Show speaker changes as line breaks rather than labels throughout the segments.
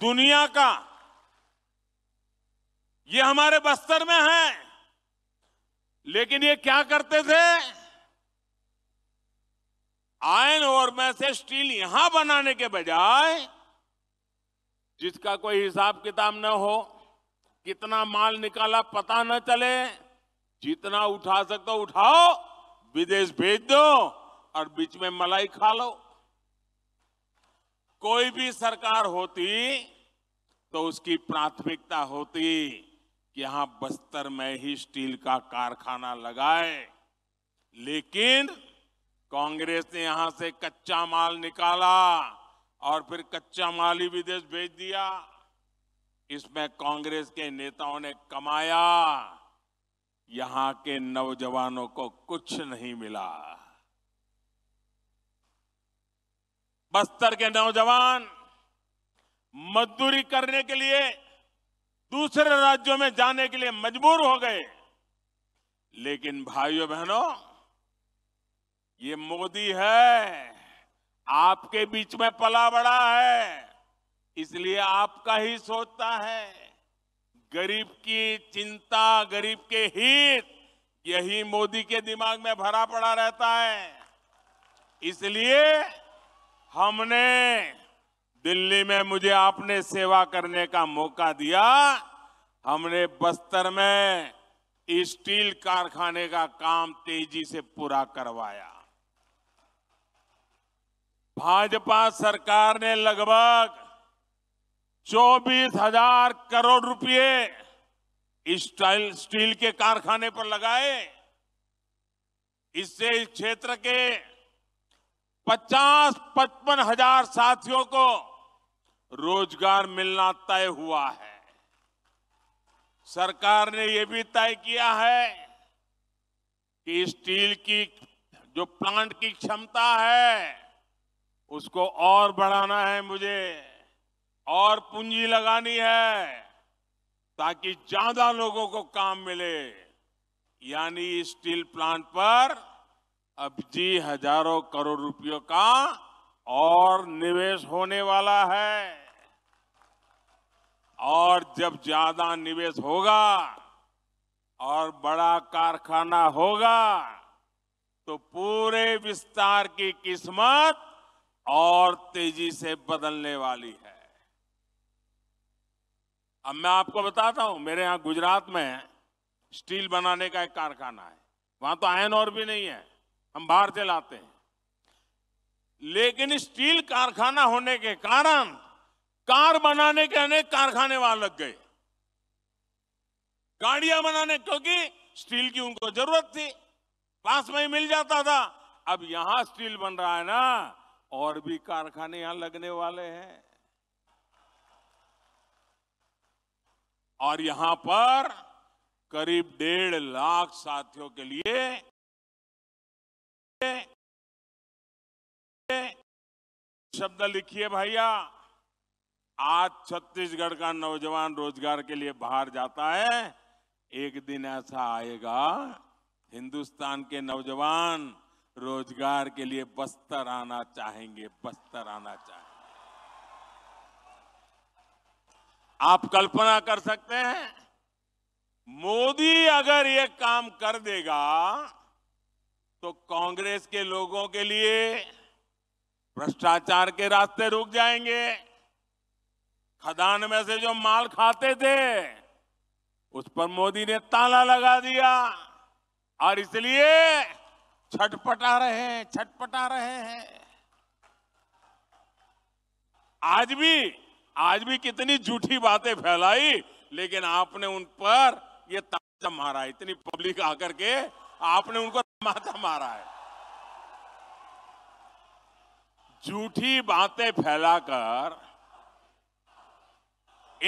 दुनिया का ये हमारे बस्तर में है लेकिन ये क्या करते थे आयन और में से स्टील यहां बनाने के बजाय जिसका कोई हिसाब किताब न हो कितना माल निकाला पता न चले जितना उठा सकते उठाओ विदेश भेज दो और बीच में मलाई खा लो कोई भी सरकार होती तो उसकी प्राथमिकता होती कि यहां बस्तर में ही स्टील का कारखाना लगाए लेकिन कांग्रेस ने यहां से कच्चा माल निकाला और फिर कच्चा माल ही विदेश भेज दिया इसमें कांग्रेस के नेताओं ने कमाया यहां के नौजवानों को कुछ नहीं मिला बस्तर के नौजवान मजदूरी करने के लिए दूसरे राज्यों में जाने के लिए मजबूर हो गए लेकिन भाइयों बहनों ये मोदी है आपके बीच में पला बड़ा है इसलिए आपका ही सोचता है गरीब की चिंता गरीब के हित यही मोदी के दिमाग में भरा पड़ा रहता है इसलिए हमने दिल्ली में मुझे आपने सेवा करने का मौका दिया हमने बस्तर में स्टील कारखाने का काम तेजी से पूरा करवाया भाजपा सरकार ने लगभग चौबीस हजार करोड़ रुपए स्टाइल स्टील के कारखाने पर लगाए इससे इस क्षेत्र के पचास पचपन हजार साथियों को रोजगार मिलना तय हुआ है सरकार ने यह भी तय किया है कि स्टील की जो प्लांट की क्षमता है उसको और बढ़ाना है मुझे और पूंजी लगानी है ताकि ज्यादा लोगों को काम मिले यानी स्टील प्लांट पर अब जी हजारों करोड़ रुपयों का और निवेश होने वाला है और जब ज्यादा निवेश होगा और बड़ा कारखाना होगा तो पूरे विस्तार की किस्मत और तेजी से बदलने वाली है अब मैं आपको बताता हूं मेरे यहां गुजरात में स्टील बनाने का एक कारखाना है वहां तो आयन और भी नहीं है हम बाहर से लाते हैं लेकिन स्टील कारखाना होने के कारण कार बनाने के अनेक कारखाने वहां लग गए गाड़ियां बनाने क्योंकि स्टील की उनको जरूरत थी पास में ही मिल जाता था अब यहां स्टील बन रहा है ना और भी कारखाने यहां लगने वाले हैं और यहां पर करीब डेढ़ लाख साथियों के लिए शब्द लिखिए भैया आज छत्तीसगढ़ का नौजवान रोजगार के लिए बाहर जाता है एक दिन ऐसा आएगा हिंदुस्तान के नौजवान रोजगार के लिए बस्तर आना चाहेंगे बस्तर आना चाहेंगे आप कल्पना कर सकते हैं मोदी अगर ये काम कर देगा तो कांग्रेस के लोगों के लिए भ्रष्टाचार के रास्ते रुक जाएंगे खदान में से जो माल खाते थे उस पर मोदी ने ताला लगा दिया और इसलिए छटपटा रहे हैं छटपटा रहे हैं आज भी आज भी कितनी झूठी बातें फैलाई लेकिन आपने उन पर ये ताजा मारा इतनी पब्लिक आकर के आपने उनको माथा मारा है झूठी बातें फैलाकर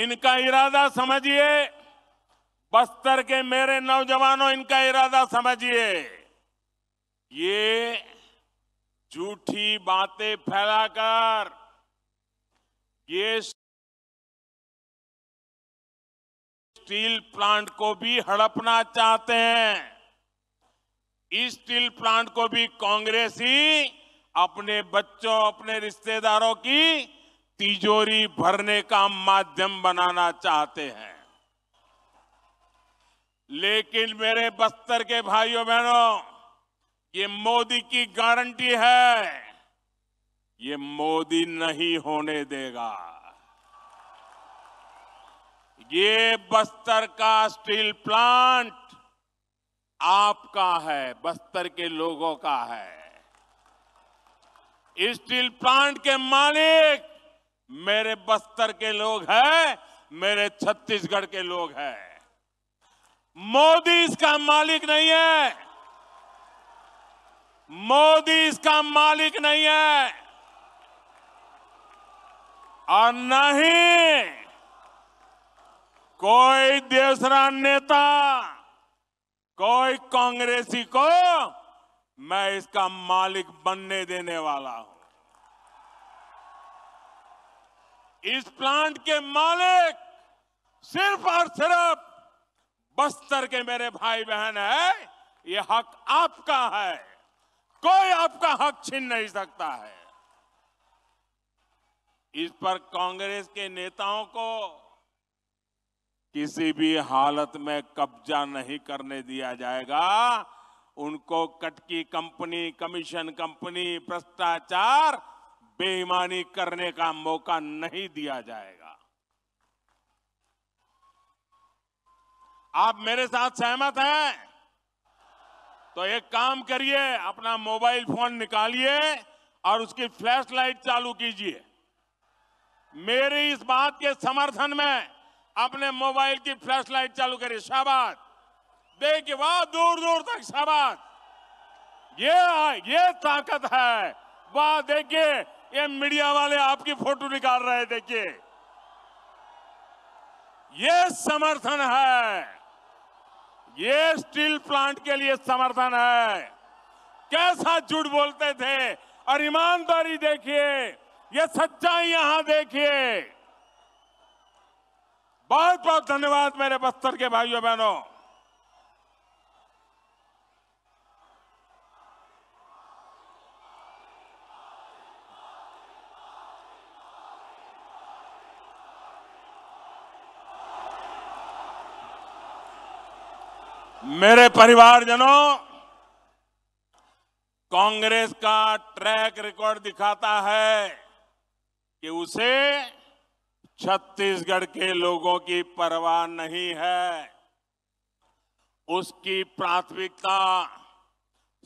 इनका इरादा समझिए बस्तर के मेरे नौजवानों इनका इरादा समझिए ये झूठी बातें फैलाकर ये स्टील प्लांट को भी हड़पना चाहते हैं इस स्टील प्लांट को भी कांग्रेस ही अपने बच्चों अपने रिश्तेदारों की तिजोरी भरने का माध्यम बनाना चाहते हैं लेकिन मेरे बस्तर के भाइयों बहनों ये मोदी की गारंटी है ये मोदी नहीं होने देगा ये बस्तर का स्टील प्लांट आपका है बस्तर के लोगों का है स्टील प्लांट के मालिक मेरे बस्तर के लोग हैं मेरे छत्तीसगढ़ के लोग हैं मोदी इसका मालिक नहीं है मोदी इसका मालिक नहीं है और न ही कोई दूसरा नेता कोई कांग्रेसी को मैं इसका मालिक बनने देने वाला हूं इस प्लांट के मालिक सिर्फ और सिर्फ बस्तर के मेरे भाई बहन है ये हक आपका है कोई आपका हक छीन नहीं सकता है इस पर कांग्रेस के नेताओं को किसी भी हालत में कब्जा नहीं करने दिया जाएगा उनको कटकी कंपनी कमीशन कंपनी भ्रष्टाचार बेईमानी करने का मौका नहीं दिया जाएगा आप मेरे साथ सहमत हैं तो एक काम करिए अपना मोबाइल फोन निकालिए और उसकी फ्लैश लाइट चालू कीजिए मेरी इस बात के समर्थन में अपने मोबाइल की फ्लैश लाइट चालू करी शाबाद देखिए वाह दूर दूर तक शाबाद ये ये ताकत है वाह देखिए ये मीडिया वाले आपकी फोटो निकाल रहे हैं देखिए ये समर्थन है ये स्टील प्लांट के लिए समर्थन है कैसा झूठ बोलते थे और ईमानदारी देखिए ये सच्चाई यहां देखिए बहुत बहुत धन्यवाद मेरे बस्तर के भाइयों बहनों मेरे परिवारजनों कांग्रेस का ट्रैक रिकॉर्ड दिखाता है कि उसे छत्तीसगढ़ के लोगों की परवाह नहीं है उसकी प्राथमिकता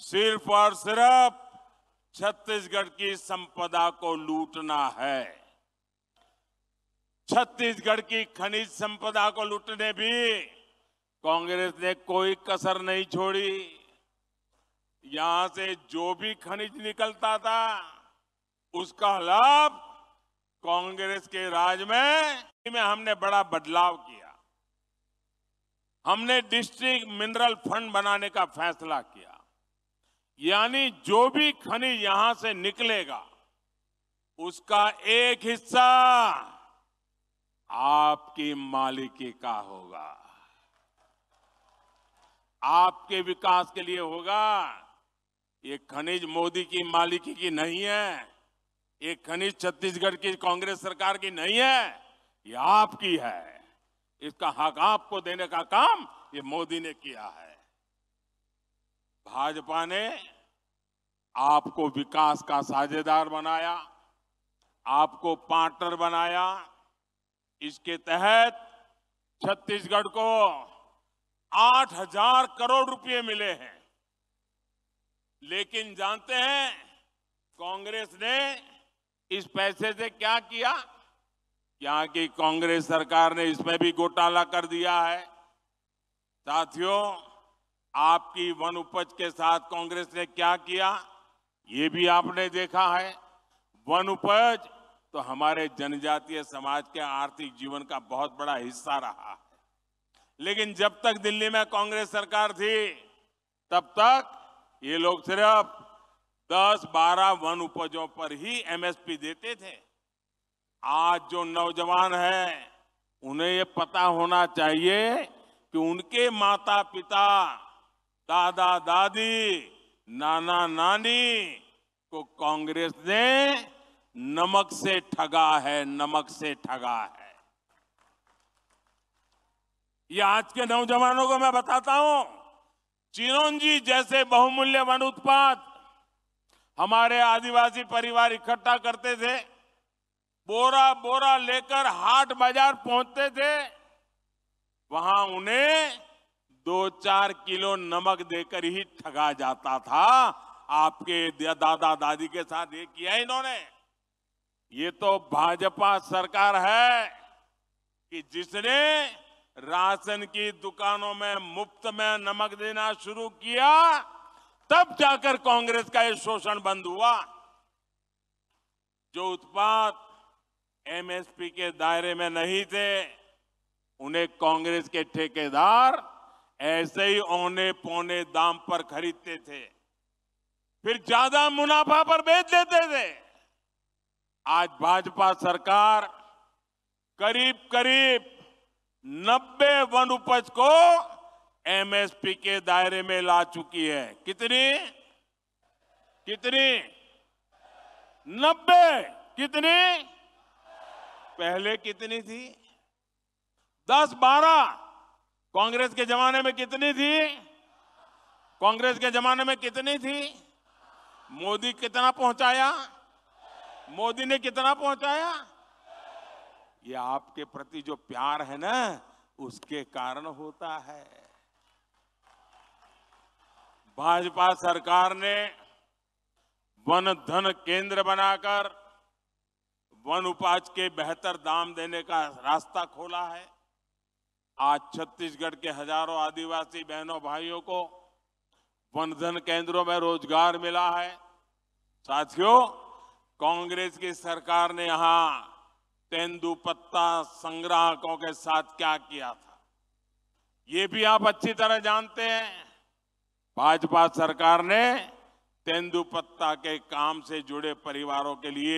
सिर्फ और सिर्फ छत्तीसगढ़ की संपदा को लूटना है छत्तीसगढ़ की खनिज संपदा को लूटने भी कांग्रेस ने कोई कसर नहीं छोड़ी यहां से जो भी खनिज निकलता था उसका लाभ कांग्रेस के राज में, में हमने बड़ा बदलाव किया हमने डिस्ट्रिक्ट मिनरल फंड बनाने का फैसला किया यानी जो भी खनिज यहां से निकलेगा उसका एक हिस्सा आपकी मालिकी का होगा आपके विकास के लिए होगा ये खनिज मोदी की मालिकी की नहीं है ये खनिज छत्तीसगढ़ की कांग्रेस सरकार की नहीं है ये आपकी है इसका हक आपको देने का काम ये मोदी ने किया है भाजपा ने आपको विकास का साझेदार बनाया आपको पार्टनर बनाया इसके तहत छत्तीसगढ़ को 8000 करोड़ रुपए मिले हैं लेकिन जानते हैं कांग्रेस ने इस पैसे से क्या किया यहाँ की कांग्रेस सरकार ने इसमें भी घोटाला कर दिया है साथियों आपकी वन उपज के साथ कांग्रेस ने क्या किया ये भी आपने देखा है वन उपज तो हमारे जनजातीय समाज के आर्थिक जीवन का बहुत बड़ा हिस्सा रहा है लेकिन जब तक दिल्ली में कांग्रेस सरकार थी तब तक ये लोग सिर्फ दस बारह वन उपजों पर ही एमएसपी देते थे आज जो नौजवान है उन्हें ये पता होना चाहिए कि उनके माता पिता दादा दादी नाना नानी को कांग्रेस ने नमक से ठगा है नमक से ठगा है ये आज के नौजवानों को मैं बताता हूं चिरंजी जैसे बहुमूल्य वन उत्पाद हमारे आदिवासी परिवार इकट्ठा करते थे बोरा बोरा लेकर हाट बाजार पहुंचते थे वहां उन्हें दो चार किलो नमक देकर ही ठगा जाता था आपके दादा दादी के साथ ये किया इन्होंने ये तो भाजपा सरकार है कि जिसने राशन की दुकानों में मुफ्त में नमक देना शुरू किया तब जाकर कांग्रेस का यह शोषण बंद हुआ जो उत्पाद एमएसपी के दायरे में नहीं थे उन्हें कांग्रेस के ठेकेदार ऐसे ही औने पौने दाम पर खरीदते थे फिर ज्यादा मुनाफा पर बेच देते थे आज भाजपा सरकार करीब करीब 90 वन उपज को एमएसपी के दायरे में ला चुकी है कितनी कितनी नब्बे कितनी पहले कितनी थी दस बारह कांग्रेस के जमाने में कितनी थी कांग्रेस के जमाने में कितनी थी मोदी कितना पहुंचाया मोदी ने कितना पहुंचाया ये आपके प्रति जो प्यार है ना उसके कारण होता है भाजपा सरकार ने वन धन केंद्र बनाकर वन उपाज के बेहतर दाम देने का रास्ता खोला है आज छत्तीसगढ़ के हजारों आदिवासी बहनों भाइयों को वन धन केंद्रों में रोजगार मिला है साथियों कांग्रेस की सरकार ने यहां तेंदुपत्ता संग्राहकों के साथ क्या किया था ये भी आप अच्छी तरह जानते हैं भाजपा सरकार ने तेंदुपत्ता के काम से जुड़े परिवारों के लिए